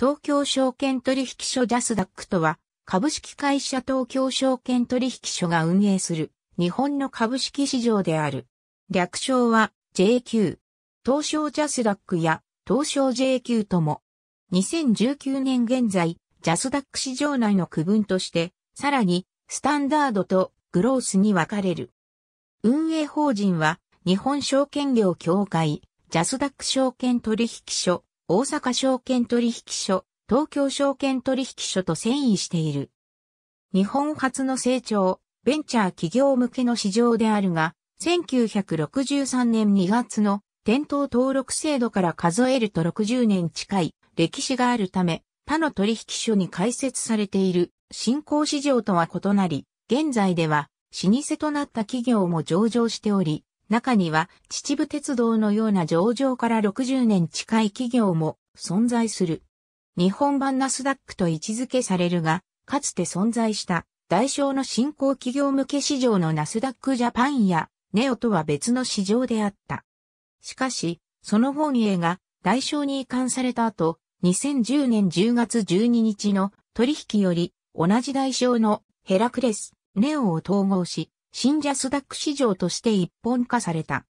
東京証券取引所ジャスダックとは、株式会社東京証券取引所が運営する日本の株式市場である。略称は JQ。東証ジャスダックや東証 JQ とも。2019年現在、ジャスダック市場内の区分として、さらにスタンダードとグロースに分かれる。運営法人は日本証券業協会、ジャスダック証券取引所、大阪証券取引所、東京証券取引所と遷移している。日本初の成長、ベンチャー企業向けの市場であるが、1963年2月の店頭登録制度から数えると60年近い歴史があるため、他の取引所に開設されている新興市場とは異なり、現在では老舗となった企業も上場しており、中には秩父鉄道のような上場から60年近い企業も存在する。日本版ナスダックと位置づけされるが、かつて存在した代償の新興企業向け市場のナスダックジャパンやネオとは別の市場であった。しかし、その本営が代償に移管された後、2010年10月12日の取引より同じ代償のヘラクレス、ネオを統合し、新ジャスダック市場として一本化された。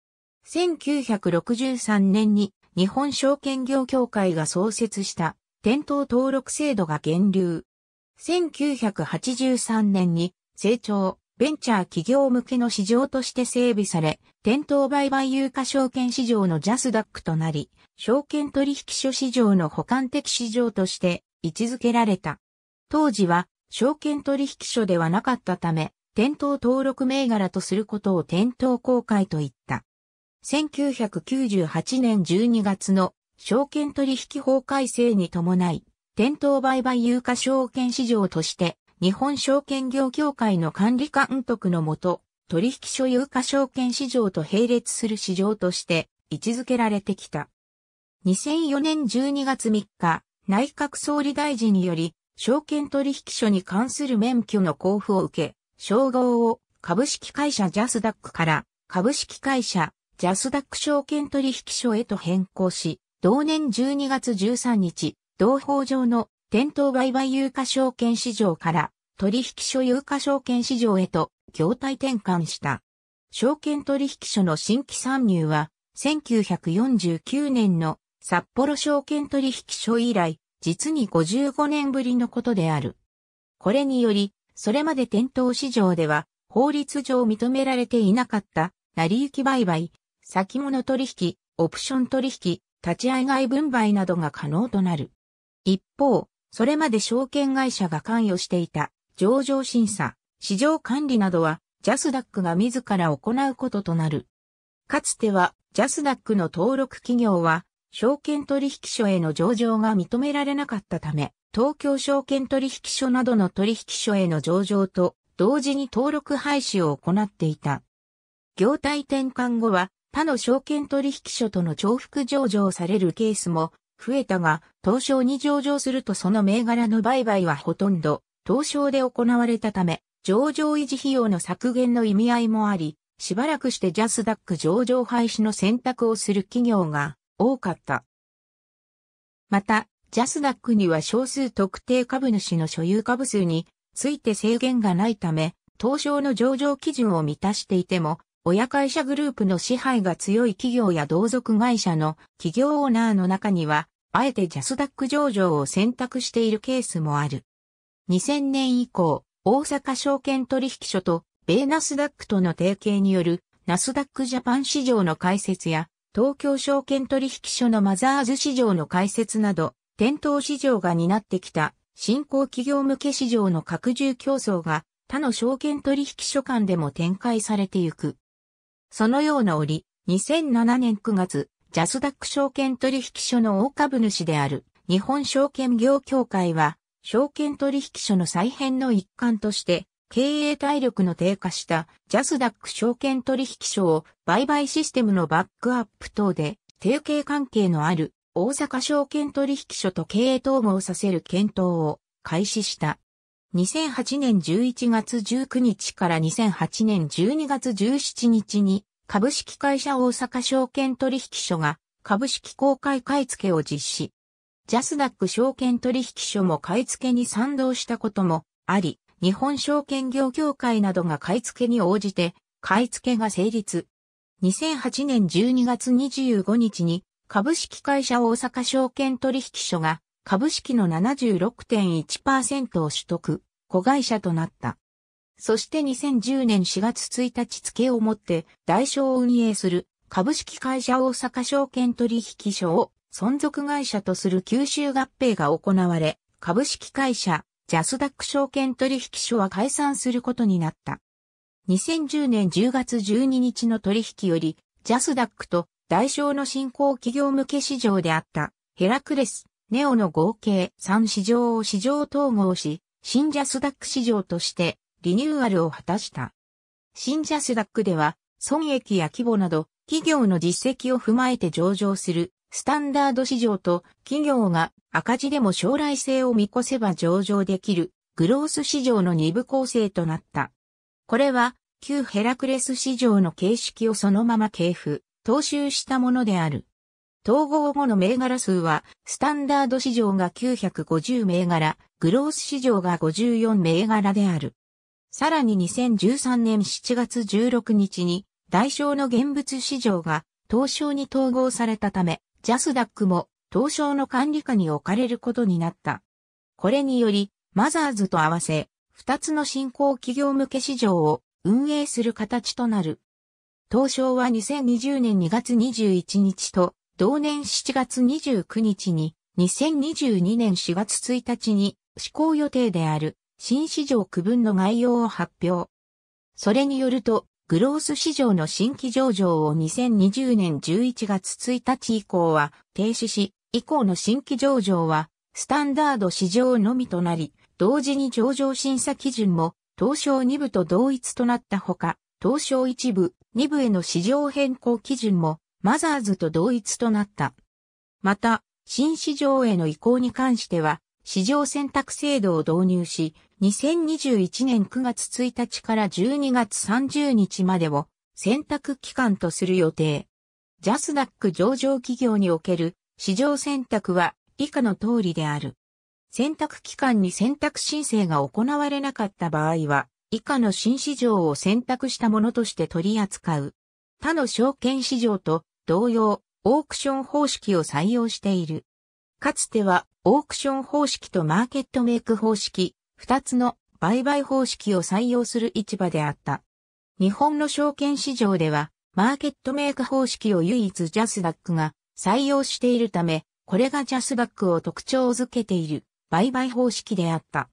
1963年に日本証券業協会が創設した店頭登録制度が源流。1983年に成長、ベンチャー企業向けの市場として整備され、店頭売買有価証券市場のジャスダックとなり、証券取引所市場の補完的市場として位置づけられた。当時は証券取引所ではなかったため、店頭登録銘柄とすることを店頭公開と言った。1998年12月の証券取引法改正に伴い、店頭売買有価証券市場として、日本証券業協会の管理監督のもと、取引所有価証券市場と並列する市場として位置づけられてきた。2004年12月3日、内閣総理大臣により、証券取引所に関する免許の交付を受け、称号を株式会社ジャスダックから株式会社ジャスダック証券取引所へと変更し、同年12月13日、同法上の店頭売買有価証券市場から取引所有価証券市場へと業態転換した。証券取引所の新規参入は、1949年の札幌証券取引所以来、実に55年ぶりのことである。これにより、それまで店頭市場では法律上認められていなかった成り行き売買、先物取引、オプション取引、立ち会い外分売などが可能となる。一方、それまで証券会社が関与していた上場審査、市場管理などはジャスダックが自ら行うこととなる。かつてはジャスダックの登録企業は証券取引所への上場が認められなかったため、東京証券取引所などの取引所への上場と同時に登録廃止を行っていた。業態転換後は他の証券取引所との重複上場されるケースも増えたが、東証に上場するとその銘柄の売買はほとんど東証で行われたため、上場維持費用の削減の意味合いもあり、しばらくしてジャスダック上場廃止の選択をする企業が多かった。また、ジャスダックには少数特定株主の所有株数について制限がないため、東証の上場基準を満たしていても、親会社グループの支配が強い企業や同族会社の企業オーナーの中には、あえてジャスダック上場を選択しているケースもある。2000年以降、大阪証券取引所と米ナスダックとの提携によるナスダックジャパン市場の開設や東京証券取引所のマザーズ市場の開設など店頭市場が担ってきた新興企業向け市場の拡充競争が他の証券取引所間でも展開されてゆく。そのような折、2007年9月、ジャスダック証券取引所の大株主である日本証券業協会は、証券取引所の再編の一環として、経営体力の低下したジャスダック証券取引所を売買システムのバックアップ等で提携関係のある大阪証券取引所と経営統合させる検討を開始した。2008年11月19日から2008年12月17日に株式会社大阪証券取引所が株式公開買付を実施。ジャスダック証券取引所も買い付けに賛同したこともあり、日本証券業協会などが買い付けに応じて買い付けが成立。2008年12月25日に株式会社大阪証券取引所が株式の76.1%を取得、子会社となった。そして2010年4月1日付をもって代償を運営する株式会社大阪証券取引所を存続会社とする吸収合併が行われ、株式会社ジャスダック証券取引所は解散することになった。2010年10月12日の取引より、ジャスダックと代償の新興企業向け市場であったヘラクレス、ネオの合計3市場を市場統合し、新ジャスダック市場としてリニューアルを果たした。新ジャスダックでは、損益や規模など企業の実績を踏まえて上場するスタンダード市場と企業が赤字でも将来性を見越せば上場できるグロース市場の二部構成となった。これは旧ヘラクレス市場の形式をそのまま系譜。踏襲したものである。統合後の銘柄数は、スタンダード市場が950銘柄、グロース市場が54銘柄である。さらに2013年7月16日に、代償の現物市場が東証に統合されたため、ジャスダックも東証の管理下に置かれることになった。これにより、マザーズと合わせ、2つの新興企業向け市場を運営する形となる。当初は2020年2月21日と、同年7月29日に、2022年4月1日に、施行予定である、新市場区分の概要を発表。それによると、グロース市場の新規上場を2020年11月1日以降は停止し、以降の新規上場はスタンダード市場のみとなり、同時に上場審査基準も東証2部と同一となったほか、東証1部、2部への市場変更基準もマザーズと同一となった。また、新市場への移行に関しては、市場選択制度を導入し、2021年9月1日から12月30日までを選択期間とする予定。ジャスダック上場企業における市場選択は以下の通りである。選択期間に選択申請が行われなかった場合は、以下の新市場を選択したものとして取り扱う。他の証券市場と同様、オークション方式を採用している。かつては、オークション方式とマーケットメイク方式、二つの売買方式を採用する市場であった。日本の証券市場では、マーケットメイク方式を唯一ジャスダックが採用しているため、これがジャスダックを特徴づけている売買方式であった。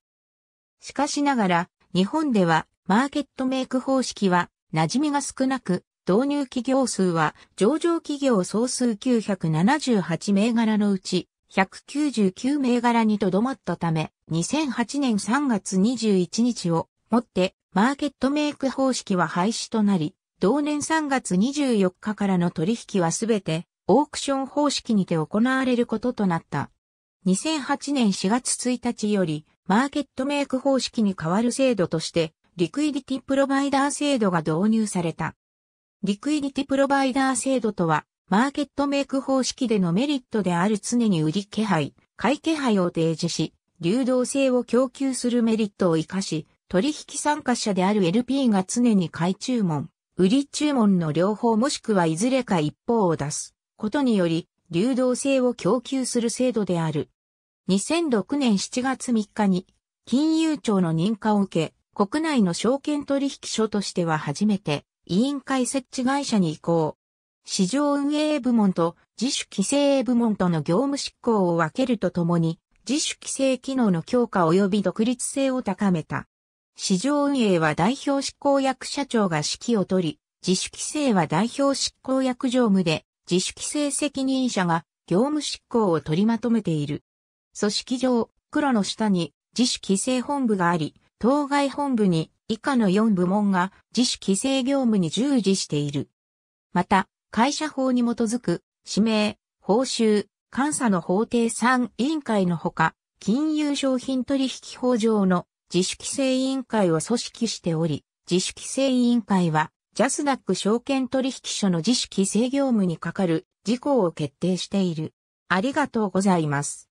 しかしながら、日本ではマーケットメイク方式は馴染みが少なく、導入企業数は上場企業総数978銘柄のうち199銘柄にとどまったため、2008年3月21日をもってマーケットメイク方式は廃止となり、同年3月24日からの取引はすべてオークション方式にて行われることとなった。2008年4月1日よりマーケットメイク方式に変わる制度として、リクイディティプロバイダー制度が導入された。リクイディティプロバイダー制度とは、マーケットメイク方式でのメリットである常に売り気配、買い気配を提示し、流動性を供給するメリットを活かし、取引参加者である LP が常に買い注文、売り注文の両方もしくはいずれか一方を出すことにより、流動性を供給する制度である。2006年7月3日に金融庁の認可を受け、国内の証券取引所としては初めて委員会設置会社に移行。市場運営部門と自主規制部門との業務執行を分けるとともに、自主規制機能の強化及び独立性を高めた。市場運営は代表執行役社長が指揮を取り、自主規制は代表執行役常務で、自主規制責任者が業務執行を取りまとめている。組織上、黒の下に自主規制本部があり、当該本部に以下の4部門が自主規制業務に従事している。また、会社法に基づく、指名、報酬、監査の法定3委員会のほか、金融商品取引法上の自主規制委員会を組織しており、自主規制委員会は、ジャスダック証券取引所の自主規制業務に係る事項を決定している。ありがとうございます。